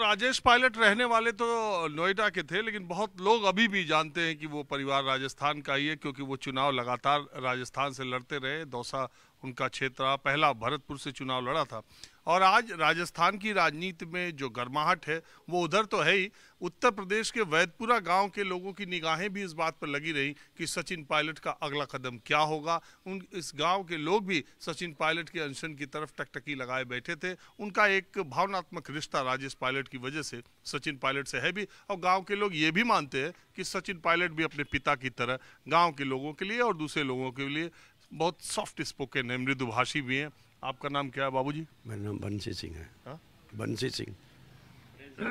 Rajesh pilot रहने वाले तो नोएडा के थे लेकिन बहुत लोग अभी भी जानते हैं कि वो परिवार राजस्थान का ही है क्योंकि वो चुनाव लगातार राजस्थान से लड़ते रहे दौसा उनका क्षेत्र पहला भरतपुर से चुनाव लड़ा था और आज राजस्थान की राजनीति में जो गर्माहट है वो उधर तो है ही उत्तर प्रदेश के वैदपुरा गांव के लोगों की निगाहें भी इस बात पर लगी रही कि सचिन पायलट का अगला कदम क्या होगा उन इस गांव के लोग भी सचिन पायलट के अनशन की तरफ टकटकी लगाए बैठे थे उनका एक भावनात्मक रिश्ता राजेश पायलट की वजह से सचिन पायलट से है भी और गाँव के लोग ये भी मानते हैं कि सचिन पायलट भी अपने पिता की तरह गाँव के लोगों के लिए और दूसरे लोगों के लिए बहुत सॉफ्ट स्पोकन है मृदुभाषी भी हैं आपका नाम क्या है बाबू जी मेरा नाम बंसी सिंह है हाँ? बंसी सिंह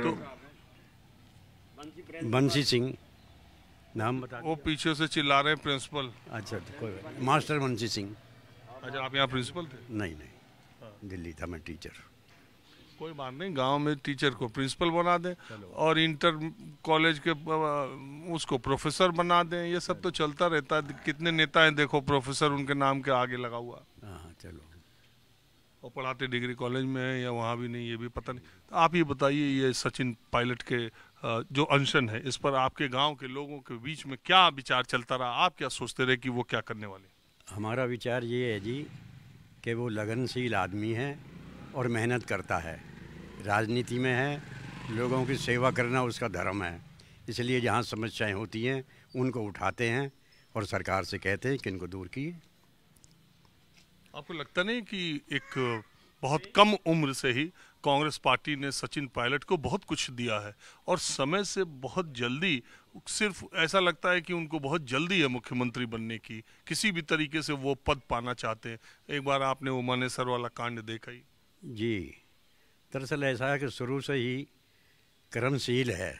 तो बंसी सिंह नाम बता वो पीछे से चिल्ला रहे हैं प्रिंसिपल अच्छा तो कोई मास्टर बंसी सिंह अच्छा आप यहाँ प्रिंसिपल थे नहीं नहीं हाँ। दिल्ली था मैं टीचर कोई बात नहीं गांव में टीचर को प्रिंसिपल बना दें और इंटर कॉलेज के उसको प्रोफेसर बना दें ये सब तो चलता रहता है कितने नेता हैं देखो प्रोफेसर उनके नाम के आगे लगा हुआ हाँ, हाँ चलो और पढ़ाते डिग्री कॉलेज में है या वहाँ भी नहीं ये भी पता नहीं तो आप ये बताइए ये सचिन पायलट के जो अनशन है इस पर आपके गांव के लोगों के बीच में क्या विचार चलता रहा आप क्या सोचते रहे कि वो क्या करने वाले हमारा विचार ये है जी कि वो लगनशील आदमी है और मेहनत करता है राजनीति में है लोगों की सेवा करना उसका धर्म है इसलिए जहाँ समस्याएं होती हैं उनको उठाते हैं और सरकार से कहते हैं कि इनको दूर किए आपको लगता नहीं कि एक बहुत कम उम्र से ही कांग्रेस पार्टी ने सचिन पायलट को बहुत कुछ दिया है और समय से बहुत जल्दी सिर्फ ऐसा लगता है कि उनको बहुत जल्दी है मुख्यमंत्री बनने की किसी भी तरीके से वो पद पाना चाहते हैं एक बार आपने वो मानेसर वाला कांड देखा ही जी दरअसल ऐसा है कि शुरू से ही कर्मशील है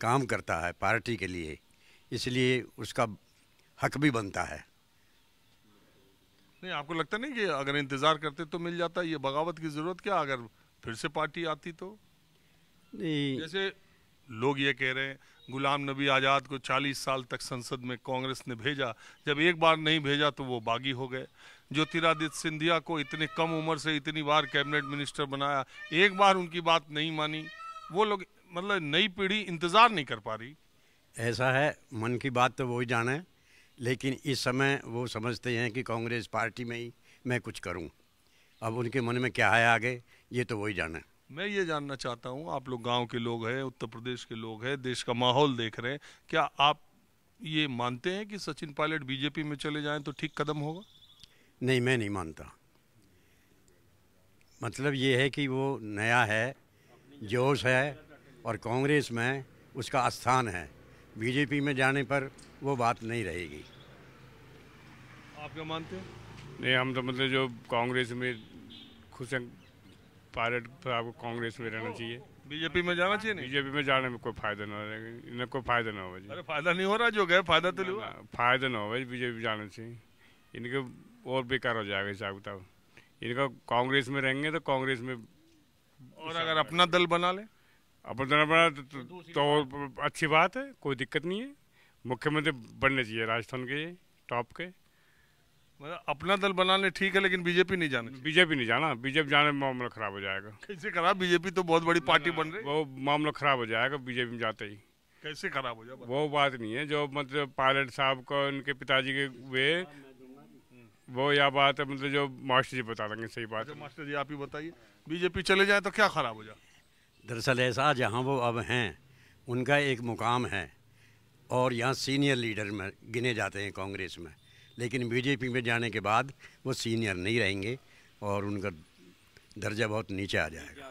काम करता है पार्टी के लिए इसलिए उसका हक भी बनता है नहीं आपको लगता नहीं कि अगर इंतज़ार करते तो मिल जाता ये बगावत की ज़रूरत क्या अगर फिर से पार्टी आती तो नहीं जैसे लोग ये कह रहे हैं गुलाम नबी आज़ाद को 40 साल तक संसद में कांग्रेस ने भेजा जब एक बार नहीं भेजा तो वो बागी हो गए ज्योतिरादित्य सिंधिया को इतने कम उम्र से इतनी बार कैबिनेट मिनिस्टर बनाया एक बार उनकी बात नहीं मानी वो लोग मतलब नई पीढ़ी इंतज़ार नहीं कर पा रही ऐसा है मन की बात तो वही जाने लेकिन इस समय वो समझते हैं कि कांग्रेस पार्टी में ही मैं कुछ करूं अब उनके मन में क्या है आगे ये तो वही जाना मैं ये जानना चाहता हूं आप लोग गांव के लोग हैं उत्तर प्रदेश के लोग हैं देश का माहौल देख रहे हैं क्या आप ये मानते हैं कि सचिन पायलट बीजेपी में चले जाएं तो ठीक कदम होगा नहीं मैं नहीं मानता मतलब ये है कि वो नया है जोश है और कांग्रेस में उसका स्थान है बीजेपी में जाने पर वो बात नहीं रहेगी आप क्या मानते हैं नहीं हम तो मतलब जो कांग्रेस में खुशन पायलट पर आपको कांग्रेस में रहना चाहिए बीजेपी में जाना चाहिए नहीं बीजेपी में जाने में कोई फायदा ना रहेगा इन्हें कोई फायदा ना होगा अरे फायदा नहीं हो रहा जो गए फायदा तो नहीं फायदा ना होगा बीजेपी जाना चाहिए इनके और बेकार हो जाएगा हिसाब किताब इनका कांग्रेस में रहेंगे तो कांग्रेस में और अगर अपना दल बना लें अब बना बना तो, तो, तो अच्छी बात है कोई दिक्कत नहीं है मुख्यमंत्री बनने चाहिए राजस्थान के टॉप के मतलब अपना दल बनाने ठीक है लेकिन बीजेपी नहीं जाना बीजेपी नहीं जाना बीजेपी जाने में मामला खराब हो जाएगा कैसे खराब बीजेपी तो बहुत बड़ी पार्टी बन रही वो मामला खराब हो जाएगा बीजेपी में जाते ही कैसे खराब हो जाएगा वो बात नहीं है जो मतलब पायलट साहब को उनके पिताजी के हुए वो या बात है मतलब जो मास्टर जी बता देंगे सही बात अच्छा, है मास्टर जी आप ही बताइए बीजेपी चले जाए तो क्या खराब हो जाए दरअसल ऐसा जहाँ वो अब हैं उनका एक मुकाम है और यहाँ सीनियर लीडर में गिने जाते हैं कांग्रेस में लेकिन बीजेपी में जाने के बाद वो सीनियर नहीं रहेंगे और उनका दर्जा बहुत नीचे आ जाएगा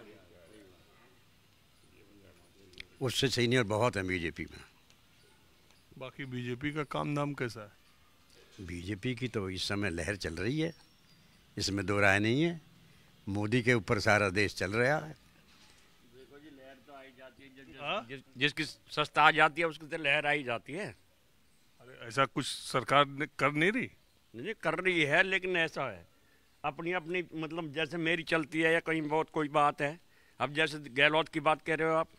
उससे सीनियर बहुत हैं बीजेपी में बाकी बीजेपी का काम नाम कैसा है बीजेपी की तो इस समय लहर चल रही है इसमें दो राय नहीं है मोदी के ऊपर सारा देश चल रहा है हाँ? जिसकी सस्ता आ जाती है उसकी तो लहर आई जाती है अरे ऐसा कुछ सरकार ने कर नहीं रही नहीं कर रही है लेकिन ऐसा है अपनी अपनी मतलब जैसे मेरी चलती है या कहीं बहुत कोई बात है अब जैसे गहलोत की बात कह रहे हो आप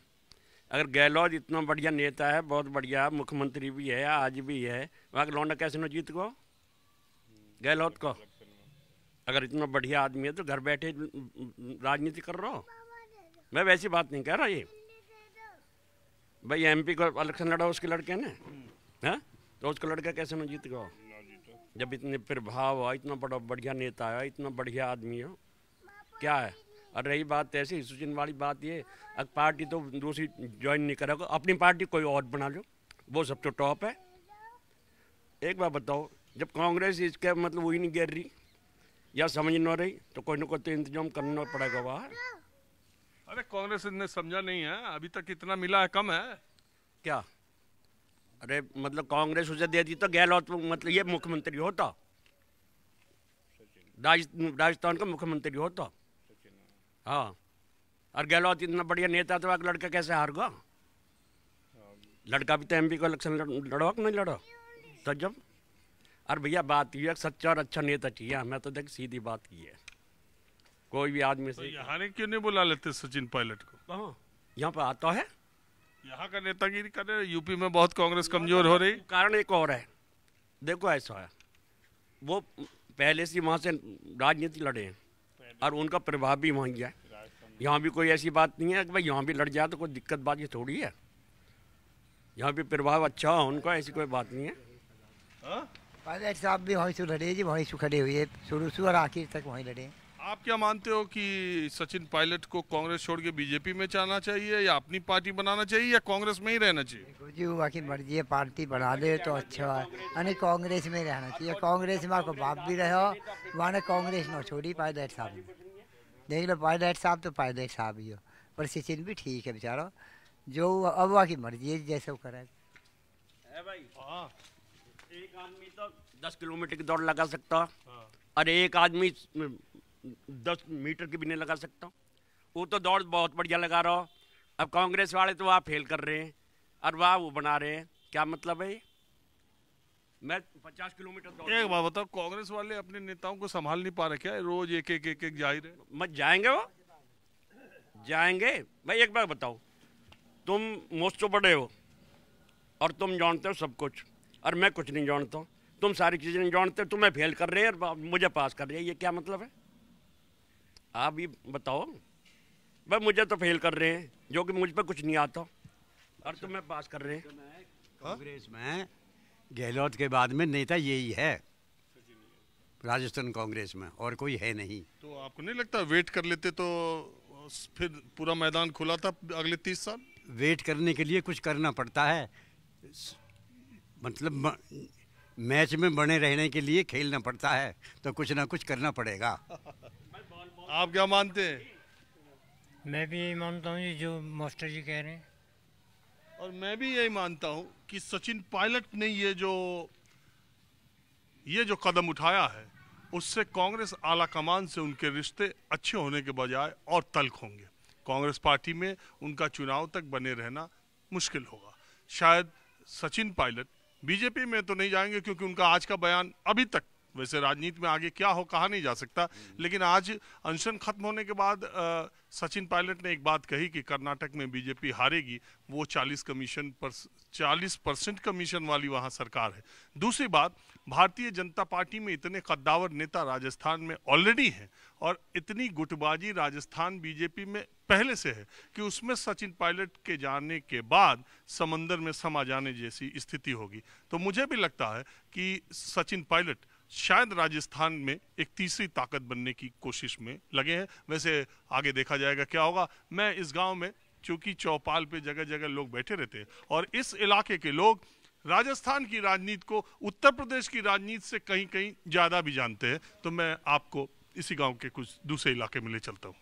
अगर गहलोत इतना बढ़िया नेता है बहुत बढ़िया मुख्यमंत्री भी है आज भी है वहाँ लौंडा कैसे नजीत जीत को गहलोत को अगर इतना बढ़िया आदमी है तो घर बैठे राजनीति कर रहा हो मैं वैसी बात नहीं कह रहा ये भाई एमपी को इलेक्शन लड़ा उसके लड़के ने हाँ तो उसका लड़का कैसे ना जीत गया जब इतने प्रभाव हुआ इतना बड़ा बढ़िया नेता है इतना बढ़िया आदमी हो क्या है और रही बात ऐसी सुचिन वाली बात ये अब पार्टी तो दूसरी ज्वाइन नहीं करेगा अपनी पार्टी कोई और बना लो वो सब तो टॉप है एक बार बताओ जब कांग्रेस इसके मतलब वही नहीं गिर रही या समझ ना रही तो कोई ना कोई तो इंतजाम करना पड़ेगा वहाँ कांग्रेस ने समझा नहीं है अभी तक इतना मिला है कम है क्या अरे मतलब कांग्रेस उसे दे दी तो गहलोत मतलब ये मुख्यमंत्री होता राजस्थान का मुख्यमंत्री होता हाँ और गहलोत इतना बढ़िया नेता तो लड़का कैसे हार गया लड़का भी तो एमपी को इलेक्शन लड़ो कि नहीं लड़ो तो जब अरे भैया बात ये सच्चा और अच्छा नेता चाहिए मैं तो देख सीधी बात की है कोई भी आदमी से तो यहाँ क्यों नहीं बुला लेते सचिन पायलट को हाँ, यहाँ पर आता है यहाँ का नेतागिरी कर रहे यूपी में बहुत कांग्रेस कमजोर हो रही कारण एक और है देखो ऐसा है वो पहले से वहाँ से राजनीति लड़े हैं और उनका प्रभाव भी वहाँ गया यहाँ भी कोई ऐसी बात नहीं है कि भाई यहाँ भी लड़ जाए तो कोई दिक्कत बात ये थोड़ी है यहाँ भी प्रभाव अच्छा हो उनका ऐसी कोई बात नहीं है हाँ? पायलट साहब भी वहीं से लड़े जी वहीं से खड़े हुए शुरू से और आखिर तक वहीं लड़े आप क्या मानते हो कि सचिन पायलट को कांग्रेस छोड़ के बीजेपी में जाना चाहिए या अपनी पार्टी बनाना चाहिए या कांग्रेस में ही रहना चाहिए जी हुआ की मर्जी है पार्टी बना ले तो अच्छा है यानी कांग्रेस में रहना चाहिए कांग्रेस में आपको बाप भी रहे वहाँ ने कांग्रेस न छोड़ी पायलट साहब देख लो पायलट साहब तो पायलट साहब ही हो पर सचिन भी ठीक है बेचारा जो अब वहाँ की मर्जी है जैसे वो करे भाई हाँ। एक आदमी तो दस किलोमीटर की दौड़ लगा सकता हाँ। और एक आदमी दस मीटर के भी नहीं लगा सकता हूँ वो तो दौड़ बहुत बढ़िया लगा रहा हो अब कांग्रेस वाले तो वहाँ फेल कर रहे हैं और वहाँ वो बना रहे हैं क्या मतलब है मैं पचास किलोमीटर एक बात बताओ कांग्रेस वाले अपने नेताओं को संभाल नहीं पा रहे क्या रोज एक एक एक एक जाहिर मत जाएंगे वो जाएंगे भाई एक बात बताओ तुम मोस्ट तो बड़े हो और तुम जानते हो सब कुछ और मैं कुछ नहीं जानता तुम सारी चीज़ें नहीं जानते तुम्हें फेल कर रहे हैं और मुझे पास कर रहे हैं ये क्या मतलब है आप ये बताओ भाई मुझे तो फेल कर रहे हैं जो कि मुझ पर कुछ नहीं आता और तुम्हें तो पास कर रहे हैं कांग्रेस में गहलोत के बाद में नेता यही है राजस्थान कांग्रेस में और कोई है नहीं तो आपको नहीं लगता वेट कर लेते तो फिर पूरा मैदान खुला था अगले तीस साल वेट करने के लिए कुछ करना पड़ता है मतलब मैच में बने रहने के लिए खेलना पड़ता है तो कुछ ना कुछ करना पड़ेगा आप क्या मानते हैं मैं भी यही मानता हूँ जो मास्टर जी कह रहे हैं और मैं भी यही मानता हूँ कि सचिन पायलट ने ये जो ये जो कदम उठाया है उससे कांग्रेस आला कमान से उनके रिश्ते अच्छे होने के बजाय और तल्ख होंगे कांग्रेस पार्टी में उनका चुनाव तक बने रहना मुश्किल होगा शायद सचिन पायलट बीजेपी में तो नहीं जाएंगे क्योंकि उनका आज का बयान अभी तक वैसे राजनीति में आगे क्या हो कहा नहीं जा सकता लेकिन आज अनशन खत्म होने के बाद सचिन पायलट ने एक बात कही कि कर्नाटक में बीजेपी हारेगी वो 40 कमीशन पर 40 परसेंट कमीशन वाली वहां सरकार है दूसरी बात भारतीय जनता पार्टी में इतने कद्दावर नेता राजस्थान में ऑलरेडी हैं और इतनी गुटबाजी राजस्थान बीजेपी में पहले से है कि उसमें सचिन पायलट के जाने के बाद समंदर में समा जाने जैसी स्थिति होगी तो मुझे भी लगता है कि सचिन पायलट शायद राजस्थान में एक तीसरी ताकत बनने की कोशिश में लगे हैं वैसे आगे देखा जाएगा क्या होगा मैं इस गांव में चूंकि चौपाल पे जगह जगह लोग बैठे रहते हैं और इस इलाके के लोग राजस्थान की राजनीति को उत्तर प्रदेश की राजनीति से कहीं कहीं ज़्यादा भी जानते हैं तो मैं आपको इसी गाँव के कुछ दूसरे इलाके में ले चलता हूँ